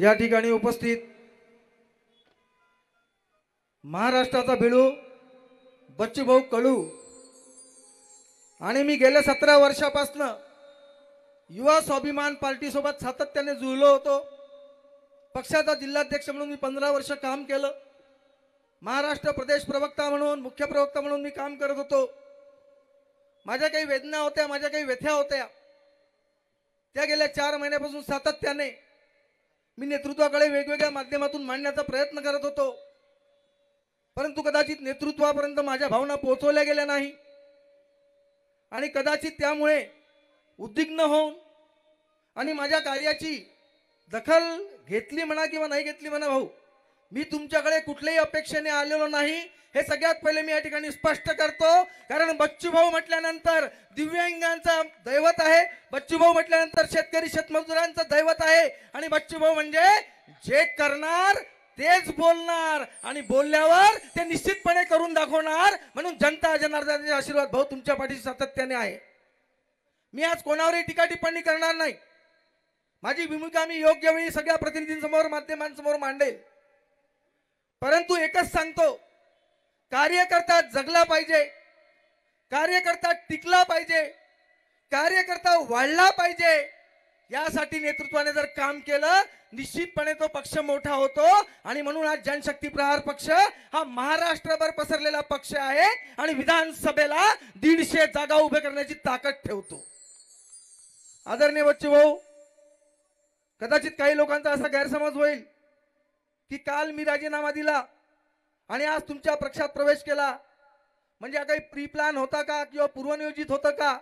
या ठिकाणी उपस्थित महाराष्ट्राचा भिडू भाऊ कळू आणि मी गेल्या सतरा वर्षापासनं युवा स्वाभिमान पार्टीसोबत सातत्याने जुळलो होतो पक्षाचा जिल्हाध्यक्ष म्हणून मी पंधरा वर्ष काम केलं महाराष्ट्र प्रदेश प्रवक्ता म्हणून मुख्य प्रवक्ता म्हणून मी काम करत होतो माझ्या काही वेदना होत्या माझ्या काही व्यथ्या होत्या त्या गेल्या चार महिन्यापासून सातत्याने मी नेतृत्वाकडे वेगवेगळ्या माध्यमातून मांडण्याचा प्रयत्न करत होतो परंतु कदाचित नेतृत्वापर्यंत माझ्या भावना पोहोचवल्या गेल्या नाही आणि कदाचित त्यामुळे उद्विग्न होऊन आणि माझ्या कार्याची दखल घेतली म्हणा किंवा नाही घेतली म्हणा भाऊ मी तुमच्याकडे कुठल्याही अपेक्षेने आलेलो नाही हे सगळ्यात पहिले मी या ठिकाणी स्पष्ट करतो कारण बच्चू भाऊ म्हटल्यानंतर दिव्यांगांचा दैवत आहे बच्चू भाऊ म्हटल्यानंतर शेतकरी शेतमजुरांचं दैवत आहे आणि बच्चू भाऊ म्हणजे जे करणार तेच बोलणार आणि बोलल्यावर ते निश्चितपणे करून दाखवणार म्हणून जनता जनार्दनाचे आशीर्वाद भाऊ तुमच्या पाठीशी सातत्याने आहे मी आज कोणावरही टीका टिप्पणी करणार नाही माझी भूमिका मी योग्य वेळी सगळ्या प्रतिनिधींसमोर माध्यमांसमोर मांडेल परंतु एकच सांगतो कार्यकर्ता जगला पाहिजे कार्यकर्ता टिकला पाहिजे कार्यकर्ता वाढला पाहिजे यासाठी नेतृत्वाने जर काम केलं निश्चितपणे तो पक्ष मोठा होतो आणि म्हणून आज जनशक्ती प्रहार पक्ष हा महाराष्ट्रभर पसरलेला पक्ष आहे आणि विधानसभेला दीडशे जागा उभे करण्याची ताकद ठेवतो आदरणीय बच्चू भाऊ कदाचित काही लोकांचा असा गैरसमज होईल की काल मी राजीनामा दिला आणि आज तुमच्या पक्षात प्रवेश केला म्हणजे हा काही प्री प्लॅन होता का किंवा पूर्वनियोजित होतं का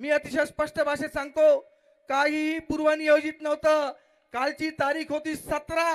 मी अतिशय स्पष्ट भाषेत सांगतो काहीही पूर्वनियोजित नव्हतं कालची तारीख होती सतरा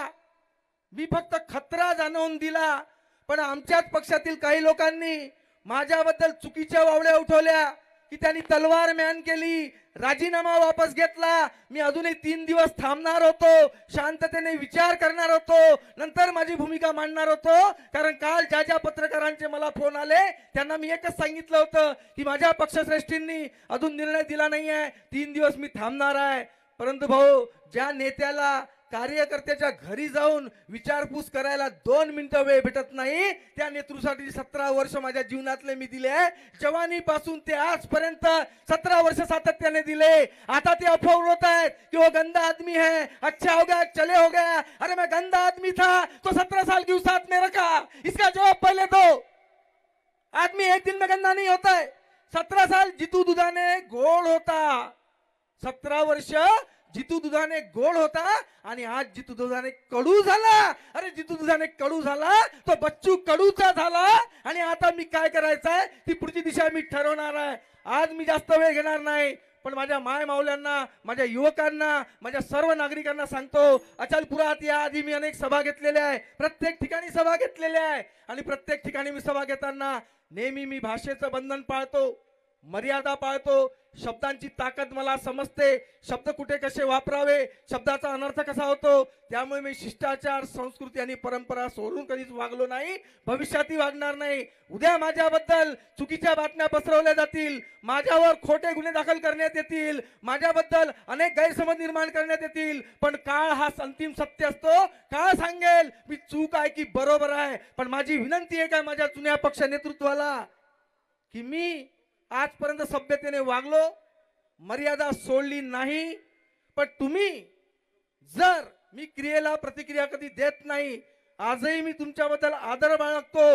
मी फक्त खतरा जाणवून दिला पण आमच्याच पक्षातील काही लोकांनी माझ्याबद्दल चुकीच्या वावळ्या उठवल्या की त्यांनी तलवार मॅन केली राजीनामा वापस घेतला मी अजूनही तीन दिवस थांबणार होतो शांततेने विचार करणार होतो नंतर माझी भूमिका मांडणार होतो कारण काल ज्या ज्या पत्रकारांचे मला फोन आले त्यांना मी एकच सांगितलं होतं की माझ्या पक्षश्रेष्ठींनी अजून निर्णय दिला नाही आहे तीन दिवस मी थांबणार आहे परंतु भाऊ ज्या नेत्याला कार्यकर्त्याच्या घरी जाऊन विचारपूस करायला दोन मिनिटं वेळ भेटत नाही त्या नेतृत्वासाठी सतरा वर्ष माझ्या जीवनातले मी दिले जवानीपासून ते आजपर्यंत सतरा वर्ष सातत्याने दिले आता ते अफवा आहेत की हो गंदा आदमी है अच्छा हो गया चले हो गया अरे मैं गंदा आदमी था तो सतरा साल की उसात में रखा इसका जवाब पहिले दो आदमी एक दिन में गंदा नाही होता है साल जितू दुधाने गोड होता सतरा वर्ष जितू दुधाने गोड होता आणि आज जितू दुधाने कडू झाला अरे जितू दुधाने कडू झाला तो बच्चू कडूचा झाला आणि आता मी काय करायचंय ती पुढची दिशा मी ठरवणार आहे आज मी जास्त वेळ घेणार नाही पण माझ्या माय माऊल्यांना माझ्या युवकांना माझ्या सर्व नागरिकांना सांगतो अचलपुरात या आधी मी अनेक सभा घेतलेल्या आहे प्रत्येक ठिकाणी सभा घेतलेल्या आहे आणि प्रत्येक ठिकाणी मी सभा घेताना नेहमी मी भाषेचं बंधन पाळतो मर्यादा पाळतो शब्दांची ताकद मला समजते शब्द कुठे कसे वापरावे शब्दाचा अनर्थ कसा होतो त्यामुळे मी शिष्टाचार संस्कृती आणि परंपरा सोडून कधीच वागलो नाही भविष्यातही वागणार नाही उद्या माझ्याबद्दल चुकीच्या बातम्या पसरवल्या जातील माझ्यावर खोटे गुन्हे दाखल करण्यात येतील माझ्याबद्दल अनेक गैरसमज निर्माण करण्यात येतील पण काळ हा अंतिम सत्य असतो काळ सांगेल मी चूक आहे की बरोबर आहे पण माझी विनंती आहे का माझ्या जुन्या पक्ष नेतृत्वाला की मी आजपर्यंत सभ्यतेने वागलो मर्यादा सोडली नाही पण तुम्ही जर मी क्रियेला प्रतिक्रिया कधी देत नाही आजही मी तुमच्याबद्दल आदर बाळगतो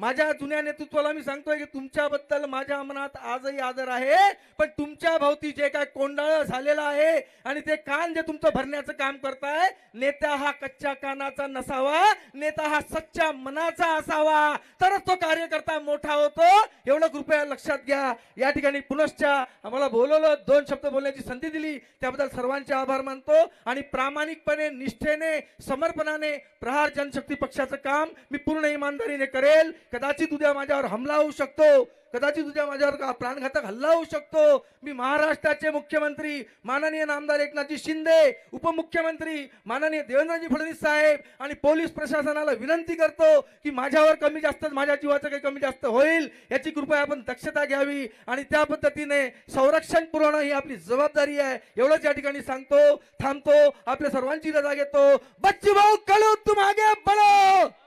माझ्या जुन्या नेतृत्वाला मी सांगतोय की तुमच्याबद्दल माझ्या मनात आजही आदर आहे पण तुमच्या भोवती जे काय कोंडाळ झालेलं आहे आणि ते कान जे तुमचं भरण्याचं काम करताय नेता हा कच्च्या कानाचा नसावा नेता हा सच्च्या मनाचा असावा तरच तो कार्यकर्ता मोठा होतो एवढं कृपया लक्षात घ्या या ठिकाणी पुनश्च्या आम्हाला बोलवलं दोन शब्द बोलण्याची संधी दिली त्याबद्दल सर्वांचे आभार मानतो आणि प्रामाणिकपणे निष्ठेने समर्पणाने प्रहार जनशक्ती पक्षाचं काम मी पूर्ण इमानदारीने करेल कदाचित उद्या माझ्यावर हमला होऊ शकतो कदाचित उद्या माझ्यावर प्राणघातक हल्ला होऊ शकतो मी महाराष्ट्राचे मुख्यमंत्री माननीय नामदार एकनाथजी शिंदे उपमुख्यमंत्री माननीय देवेंद्रजी फडणवीस साहेब आणि पोलीस प्रशासनाला विनंती करतो की माझ्यावर कमी जास्त माझ्या जीवाचं काही कमी जास्त होईल याची कृपया आपण दक्षता घ्यावी आणि त्या पद्धतीने संरक्षण पुरवणं ही आपली जबाबदारी आहे एवढंच या ठिकाणी सांगतो थांबतो आपल्या सर्वांची रजा घेतो बच्चू भाऊ कळू तुम आगे